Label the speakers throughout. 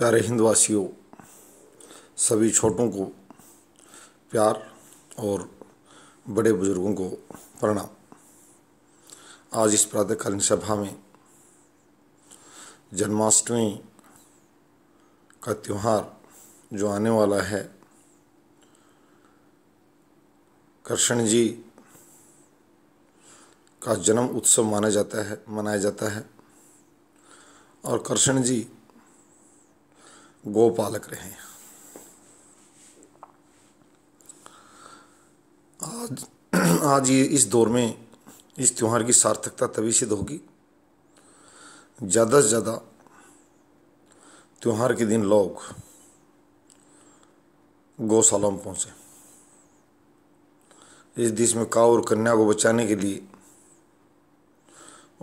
Speaker 1: प्यारे हिंदवासियों सभी छोटों को प्यार और बड़े बुजुर्गों को प्रणाम आज इस प्रातःकालीन सभा में जन्माष्टमी का त्यौहार जो आने वाला है कृष्ण जी का जन्म उत्सव माना जाता है मनाया जाता है और कृष्ण जी गोपालक रहें आज आज ये इस दौर में इस त्यौहार की सार्थकता तभी सिद्ध होगी ज़्यादा से ज़्यादा त्यौहार के दिन लोग गौशाला में पहुँचे इस देश में काव और कन्या को बचाने के लिए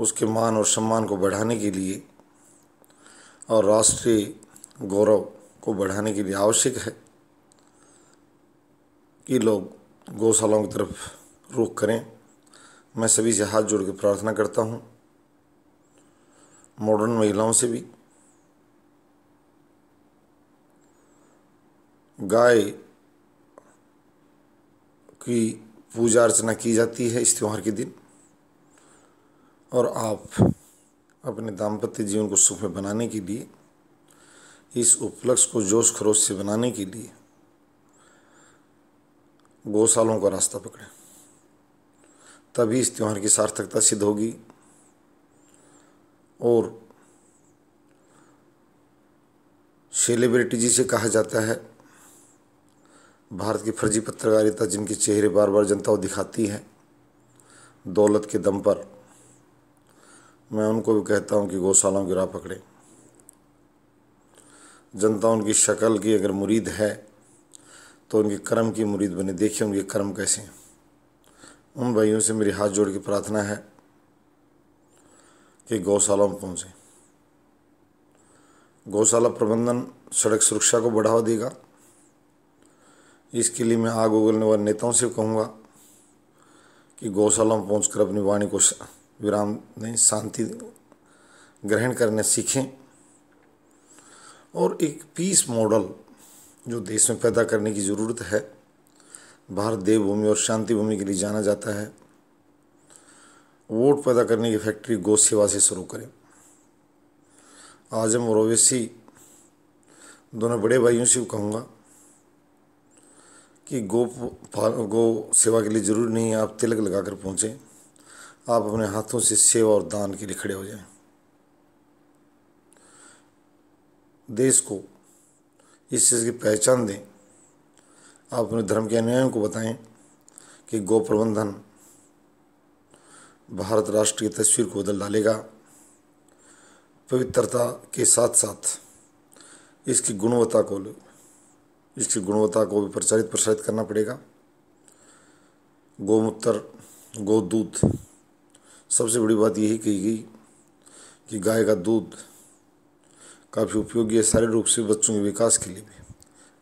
Speaker 1: उसके मान और सम्मान को बढ़ाने के लिए और राष्ट्रीय गौरव को बढ़ाने के लिए आवश्यक है कि लोग गौशालाओं की तरफ रुख करें मैं सभी से हाथ जोड़ के प्रार्थना करता हूँ मॉडर्न महिलाओं से भी गाय की पूजा अर्चना की जाती है इस त्यौहार के दिन और आप अपने दाम्पत्य जीवन को सुख में बनाने के लिए इस उपलक्ष को जोश खरोश से बनाने के लिए गौशालों का रास्ता पकड़ें तभी इस त्यौहार की सार्थकता सिद्ध होगी और सेलिब्रिटी जिसे कहा जाता है भारत की फर्जी पत्रकारिता जिनके चेहरे बार बार जनता को दिखाती है दौलत के दम पर मैं उनको भी कहता हूँ कि गौशालाओं की राह पकड़ें जनता उनकी शक्ल की अगर मुरीद है तो उनके कर्म की मुरीद बने देखिए उनके कर्म कैसे हैं उन भाइयों से मेरी हाथ जोड़ के प्रार्थना है कि गौशाला में पहुँचें गौशाला प्रबंधन सड़क सुरक्षा को बढ़ावा देगा इसके लिए मैं आग उगलने वाले नेताओं से कहूँगा कि गौशाला में पहुँच अपनी वाणी को विराम नहीं शांति ग्रहण करने सीखें और एक पीस मॉडल जो देश में पैदा करने की ज़रूरत है भारत देवभूमि और शांति भूमि के लिए जाना जाता है वोट पैदा करने की फैक्ट्री गौ सेवा से शुरू करें आजम और ओवैसी दोनों बड़े भाइयों से कहूँगा कि गो गो सेवा के लिए ज़रूरी नहीं है आप तिलक लगाकर पहुँचें आप अपने हाथों से सेवा और दान के लिए खड़े हो जाएं देश को इस चीज़ की पहचान दें आप अपने धर्म के अनुयायियों को बताएं कि गौ प्रबंधन भारत राष्ट्र की तस्वीर को बदल डालेगा पवित्रता के साथ साथ इसकी गुणवत्ता को इसकी गुणवत्ता को भी प्रचारित प्रसारित करना पड़ेगा गौमूत्र दूध सबसे बड़ी बात यही कही गई कि गाय का दूध काफ़ी उपयोगी है सारे रूप से बच्चों के विकास के लिए भी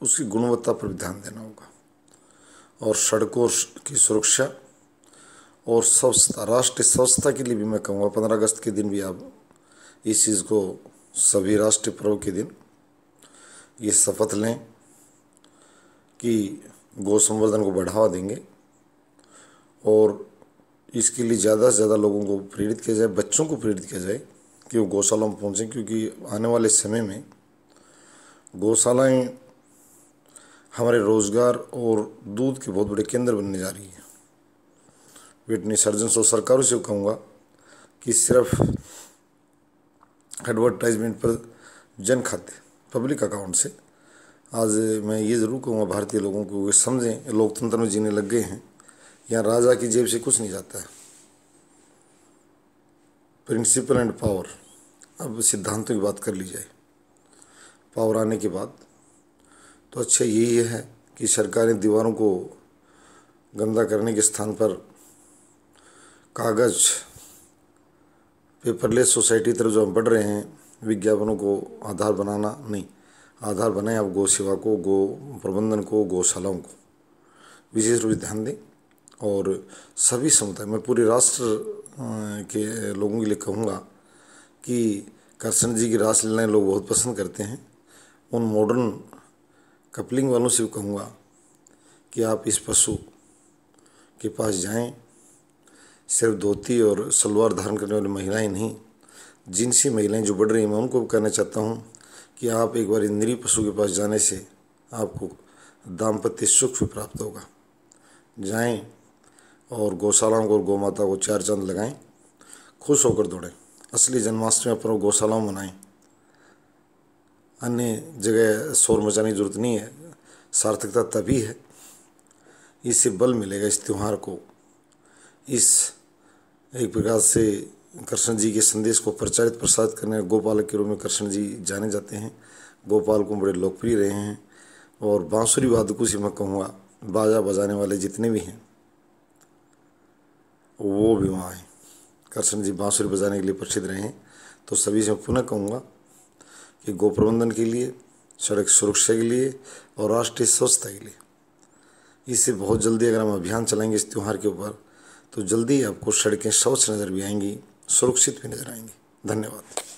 Speaker 1: उसकी गुणवत्ता पर भी ध्यान देना होगा और सड़कों की सुरक्षा और स्वच्छता राष्ट्रीय स्वच्छता के लिए भी मैं कहूँगा पंद्रह अगस्त के दिन भी आप इस चीज़ को सभी राष्ट्रीय पर्व के दिन ये शपथ लें कि गौ संवर्धन को बढ़ावा देंगे और इसके लिए ज़्यादा से ज़्यादा लोगों को प्रेरित किया जाए बच्चों को प्रेरित किया जाए कि वो गौशालाओं में पहुँचें क्योंकि आने वाले समय में गौशालाएँ हमारे रोज़गार और दूध के बहुत बड़े केंद्र बनने जा रही है वेटनी सर्जन और सरकारों से कहूँगा कि सिर्फ एडवर्टाइजमेंट पर जन खाते पब्लिक अकाउंट से आज मैं ये ज़रूर कहूँगा भारतीय लोगों को वे समझें लोकतंत्र में जीने लग गए हैं यहाँ राजा की जेब से कुछ नहीं जाता है प्रिंसिपल एंड पावर अब सिद्धांतों की बात कर ली जाए पावर आने के बाद तो अच्छा यही है कि सरकारी दीवारों को गंदा करने के स्थान पर कागज़ पेपरलेस सोसाइटी तरफ जो हम बढ़ रहे हैं विज्ञापनों को आधार बनाना नहीं आधार बनाएं आप गौ सेवा को गौ प्रबंधन को गौशालाओं को विशेष रूप से ध्यान दें और सभी समुदाय मैं पूरे राष्ट्र के लोगों के लिए कहूँगा कि कृष्ण जी की रास लीलाएँ लोग बहुत पसंद करते हैं उन मॉडर्न कपलिंग वालों से भी कहूँगा कि आप इस पशु के पास जाएं सिर्फ धोती और सलवार धारण करने वाली महिलाएं नहीं जिनसी महिलाएं जो बढ़ रही हैं मैं उनको भी कहना चाहता हूं कि आप एक बार इंद्री पशु के पास जाने से आपको दाम्पत्य सुख भी प्राप्त होगा जाएं और गौशालाओं को और गौ माता को चार चंद लगाएं खुश होकर दौड़ें असली जन्माष्टमी पर गौशाला मनाएं अन्य जगह शोर मचाने की जरूरत नहीं है सार्थकता तभी है इससे बल मिलेगा इस त्यौहार को इस एक प्रकार से कृष्ण जी के संदेश को प्रचारित प्रसारित करने गोपाल के रूप में कृष्ण जी जाने जाते हैं गोपाल को बड़े लोकप्रिय रहे हैं और बांसुरी वादकों से मैं कहूँगा बाजा बजाने वाले जितने भी हैं वो भी वहाँ आए कृष्ण जी बाँसुरी बजाने के लिए प्रसिद्ध रहे हैं तो सभी से पुनः कहूँगा कि गो प्रबंधन के लिए सड़क सुरक्षा के लिए और राष्ट्रीय स्वच्छता के लिए इससे बहुत जल्दी अगर हम अभियान चलाएंगे इस त्यौहार के ऊपर तो जल्दी आपको सड़कें स्वच्छ नज़र भी आएंगी सुरक्षित भी नज़र आएंगी धन्यवाद